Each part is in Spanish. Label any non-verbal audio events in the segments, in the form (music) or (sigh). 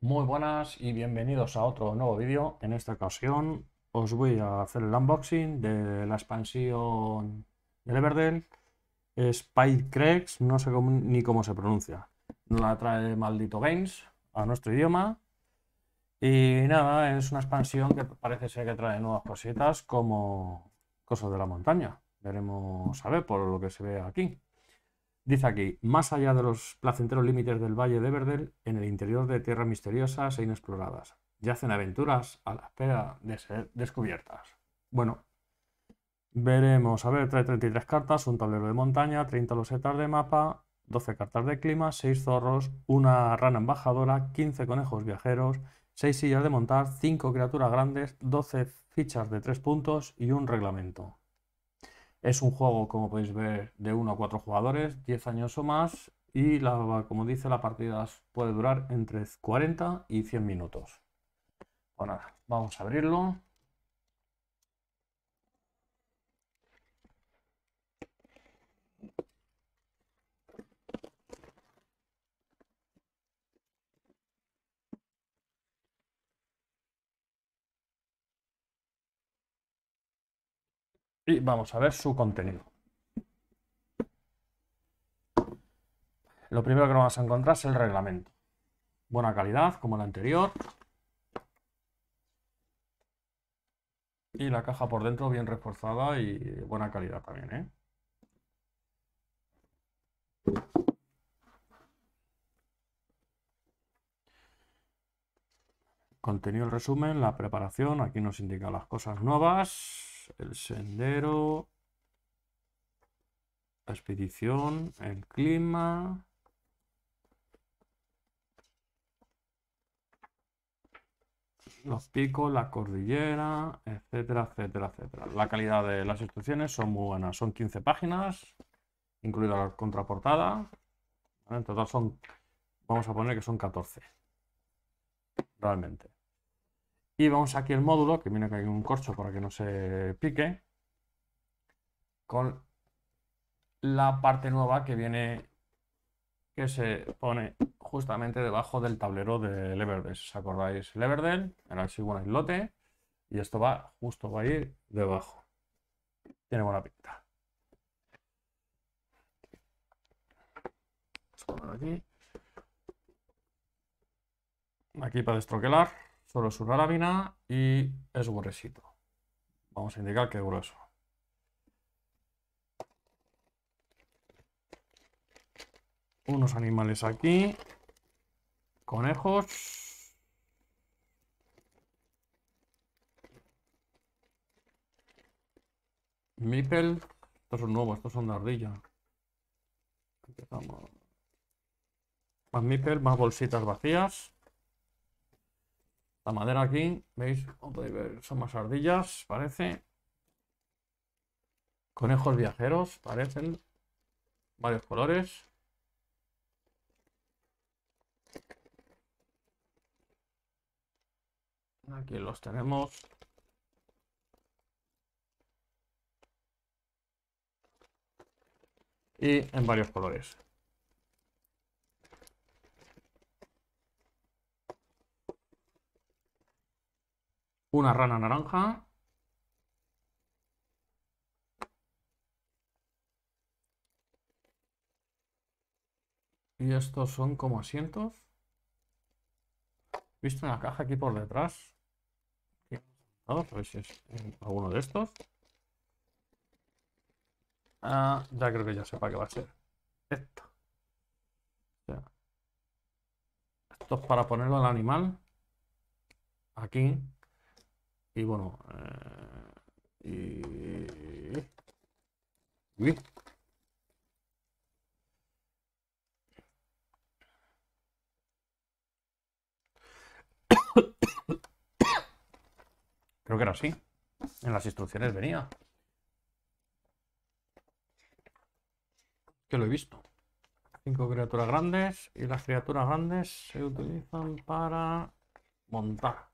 Muy buenas y bienvenidos a otro nuevo vídeo. En esta ocasión os voy a hacer el unboxing de la expansión de Everdell. cracks no sé ni cómo se pronuncia. La trae Maldito Games a nuestro idioma. Y nada, es una expansión que parece ser que trae nuevas cositas como cosas de la montaña. Veremos a ver por lo que se ve aquí. Dice aquí, más allá de los placenteros límites del Valle de Verdel, en el interior de tierras misteriosas e inexploradas, yacen aventuras a la espera de ser descubiertas. Bueno, veremos, a ver, trae 33 cartas, un tablero de montaña, 30 losetas de mapa, 12 cartas de clima, 6 zorros, una rana embajadora, 15 conejos viajeros, 6 sillas de montar, 5 criaturas grandes, 12 fichas de 3 puntos y un reglamento. Es un juego, como podéis ver, de 1 a 4 jugadores, 10 años o más, y como dice, la partida puede durar entre 40 y 100 minutos. Bueno, pues vamos a abrirlo. y vamos a ver su contenido. Lo primero que vamos a encontrar es el reglamento. Buena calidad, como la anterior. Y la caja por dentro bien reforzada y buena calidad también, ¿eh? Contenido el resumen, la preparación, aquí nos indica las cosas nuevas, el sendero, la expedición, el clima. Los picos, la cordillera, etcétera, etcétera, etcétera. La calidad de las instrucciones son muy buenas. Son 15 páginas, incluida la contraportada. En total son, vamos a poner que son 14. Realmente. Y vamos aquí el módulo, que viene que hay un corcho para que no se pique, con la parte nueva que viene, que se pone justamente debajo del tablero de Everdell. Si os acordáis, Leverdell, era el bueno Lote, y esto va justo va a ir debajo. Tiene buena pinta. Aquí. aquí para destroquelar solo es una lámina y es gruesito. Vamos a indicar que es grueso. Unos animales aquí. Conejos. Mipel. Estos son nuevos, estos son de ardilla. Más mipel, más bolsitas vacías. La madera aquí, ¿veis? Como podéis ver, son más ardillas, parece. Conejos viajeros, parecen. Varios colores. Aquí los tenemos. Y en varios colores. una rana naranja. Y estos son como asientos. Visto una caja aquí por detrás. A ver si es alguno de estos. Ah, ya creo que ya sepa que va a ser. Esto. esto es para ponerlo al animal. Aquí. Y bueno. Eh, (coughs) Creo que era así. En las instrucciones venía. Que lo he visto. Cinco criaturas grandes y las criaturas grandes se utilizan para montar.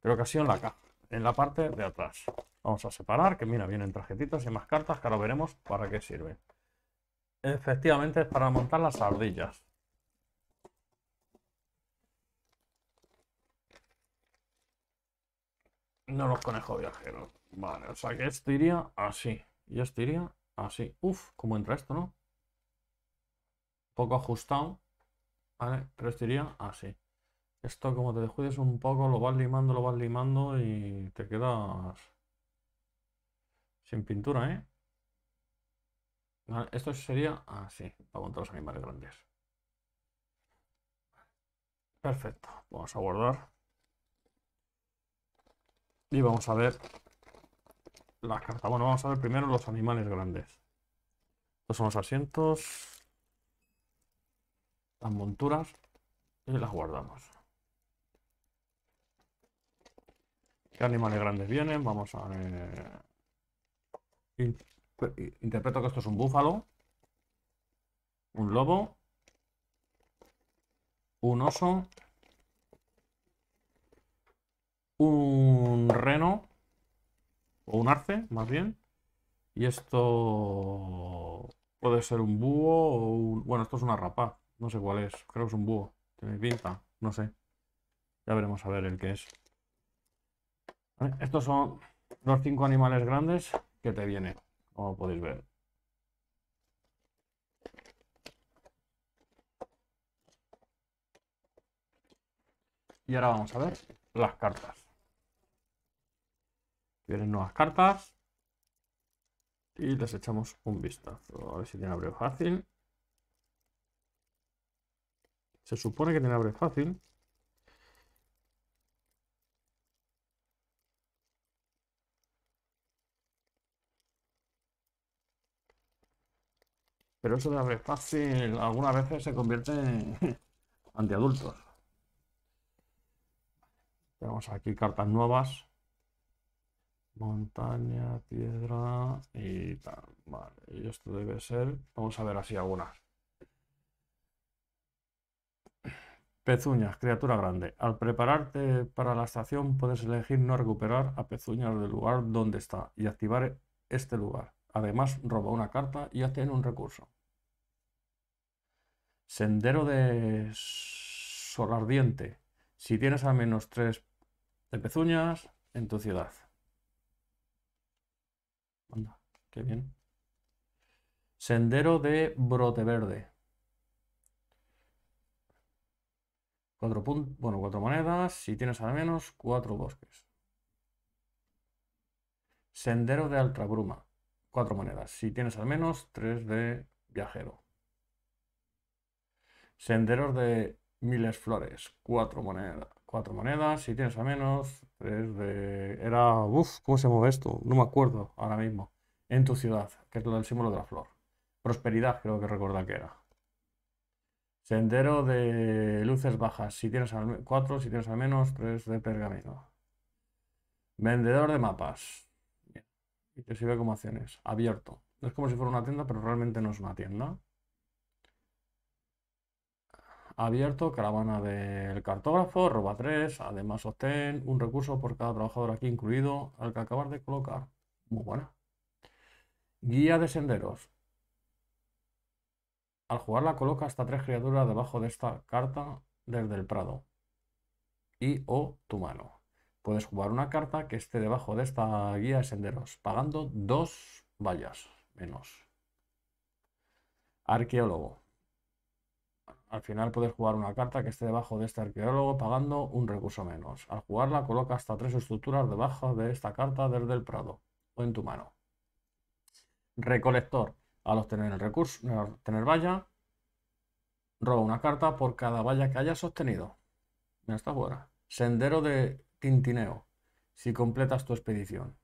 Creo que ha sido en la K en la parte de atrás. Vamos a separar, que mira, vienen trajetitos y más cartas, que ahora veremos para qué sirve. Efectivamente es para montar las ardillas. No los conejos viajeros. Vale, o sea que esto iría así. Y esto iría así. Uf, cómo entra esto, ¿no? Poco ajustado. Vale, pero esto iría así. Esto como te descuides un poco, lo vas limando, lo vas limando y te quedas sin pintura, ¿eh? esto sería así, para montar los animales grandes. Perfecto, vamos a guardar. Y vamos a ver las cartas. Bueno, vamos a ver primero los animales grandes. Estos son los asientos, las monturas y las guardamos. animales grandes vienen? Vamos a ver. Interpreto que esto es un búfalo. Un lobo. Un oso. Un reno. O un arce, más bien. Y esto puede ser un búho o Bueno, esto es una rapa. No sé cuál es. Creo que es un búho. Tiene pinta. No sé. Ya veremos a ver el que es. Estos son los cinco animales grandes que te vienen, como podéis ver. Y ahora vamos a ver las cartas. Vienen nuevas cartas. Y les echamos un vistazo. A ver si tiene abre fácil. Se supone que tiene abre fácil. pero eso de vez fácil algunas veces se convierte en (laughs) antiadultos. Tenemos aquí cartas nuevas. Montaña, piedra y tal. Vale, y esto debe ser. Vamos a ver así algunas. Pezuñas, criatura grande. Al prepararte para la estación puedes elegir no recuperar a Pezuñas del lugar donde está y activar este lugar. Además, roba una carta y en un recurso. Sendero de Sol Ardiente. Si tienes al menos tres de pezuñas en tu ciudad. Anda, qué bien. Sendero de Brote Verde. Cuatro bueno, cuatro monedas. Si tienes al menos cuatro bosques. Sendero de Altra Bruma. Cuatro monedas. Si tienes al menos tres de viajero. Senderos de miles flores, cuatro monedas. Cuatro monedas, si tienes a menos, tres de... Era... Uf, ¿cómo se mueve esto? No me acuerdo ahora mismo. En tu ciudad, que es lo del símbolo de la flor. Prosperidad, creo que recuerda que era. Sendero de luces bajas, si tienes al... cuatro, si tienes al menos, tres de pergamino. Vendedor de mapas. Y te sirve como acciones. Abierto. es como si fuera una tienda, pero realmente no es una tienda abierto, caravana del cartógrafo, roba 3, además obtén un recurso por cada trabajador aquí incluido al que acabas de colocar. Muy buena. Guía de senderos. Al jugarla coloca hasta tres criaturas debajo de esta carta desde el prado y o tu mano. Puedes jugar una carta que esté debajo de esta guía de senderos, pagando dos vallas menos. Arqueólogo. Al final puedes jugar una carta que esté debajo de este arqueólogo pagando un recurso menos. Al jugarla coloca hasta tres estructuras debajo de esta carta desde el prado o en tu mano. Recolector. Al obtener el recurso, al valla, roba una carta por cada valla que hayas obtenido. Mira, está buena. Sendero de tintineo. Si completas tu expedición.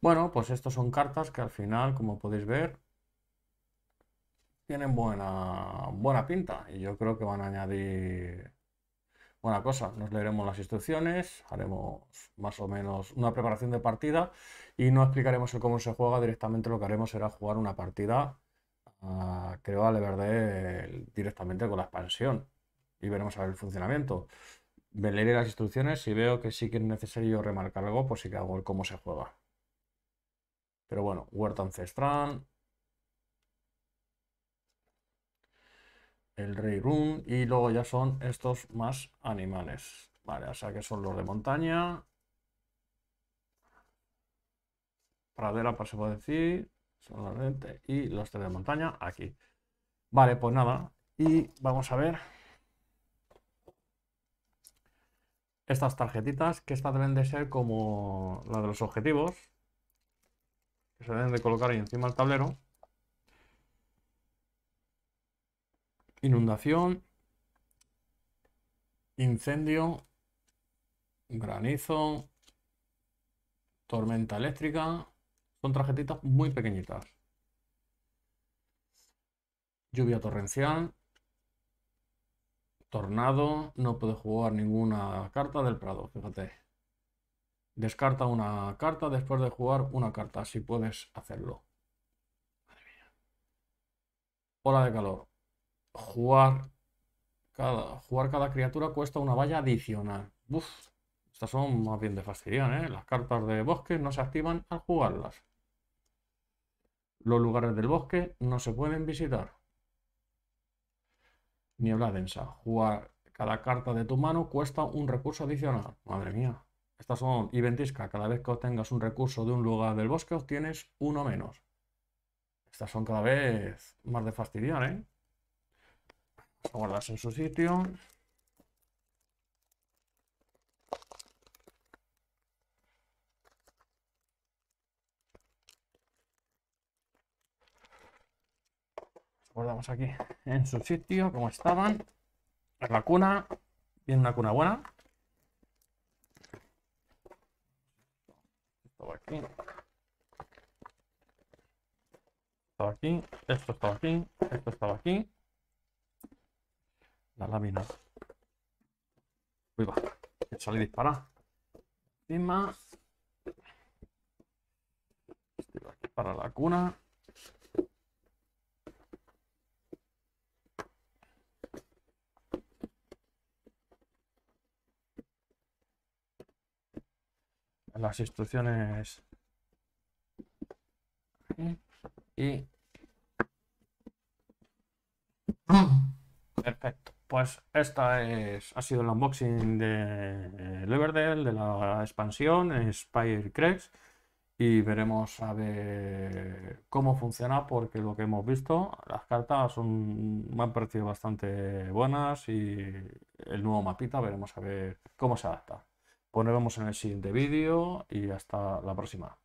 Bueno, pues estas son cartas que al final, como podéis ver, tienen buena, buena pinta y yo creo que van a añadir buena cosa. Nos leeremos las instrucciones, haremos más o menos una preparación de partida y no explicaremos el cómo se juega, directamente lo que haremos será jugar una partida, creo ah, creo, a verde directamente con la expansión y veremos a ver el funcionamiento. Me leeré las instrucciones y veo que sí que es necesario remarcar algo, pues sí que hago el cómo se juega. Pero bueno, huerta ancestral, el rey run y luego ya son estos más animales. Vale, o sea que son los de montaña. Pradera, se puede decir, solamente, y los tres de montaña aquí. Vale, pues nada, y vamos a ver estas tarjetitas, que estas deben de ser como la de los objetivos, que se deben de colocar ahí encima del tablero. Inundación. Incendio. Granizo. Tormenta eléctrica. Son tarjetitas muy pequeñitas. Lluvia torrencial. Tornado. No puedo jugar ninguna carta del Prado, fíjate. Descarta una carta después de jugar una carta, si puedes hacerlo. Madre Ola de calor. Jugar cada, jugar cada criatura cuesta una valla adicional. Uf, estas son más bien de fastidio, ¿eh? Las cartas de bosque no se activan al jugarlas. Los lugares del bosque no se pueden visitar. Niebla densa. Jugar cada carta de tu mano cuesta un recurso adicional. Madre mía. Estas son... Y ventisca. Cada vez que obtengas un recurso de un lugar del bosque, obtienes uno menos. Estas son cada vez más de fastidiar, ¿eh? a en su sitio. Guardamos aquí en su sitio, como estaban. la cuna. bien una cuna buena. Esto va aquí. Esto aquí. Esto estaba aquí. Esto estaba aquí la lámina. Uy, va. Sale disparada. Encima. Este va para la cuna. Las instrucciones. Aquí. Y. Perfecto pues esta es, ha sido el unboxing de eh, Leverdale, de la expansión Spire Crest. Y veremos a ver cómo funciona, porque lo que hemos visto, las cartas son, me han parecido bastante buenas y el nuevo mapita, veremos a ver cómo se adapta. Pues nos vemos en el siguiente vídeo y hasta la próxima.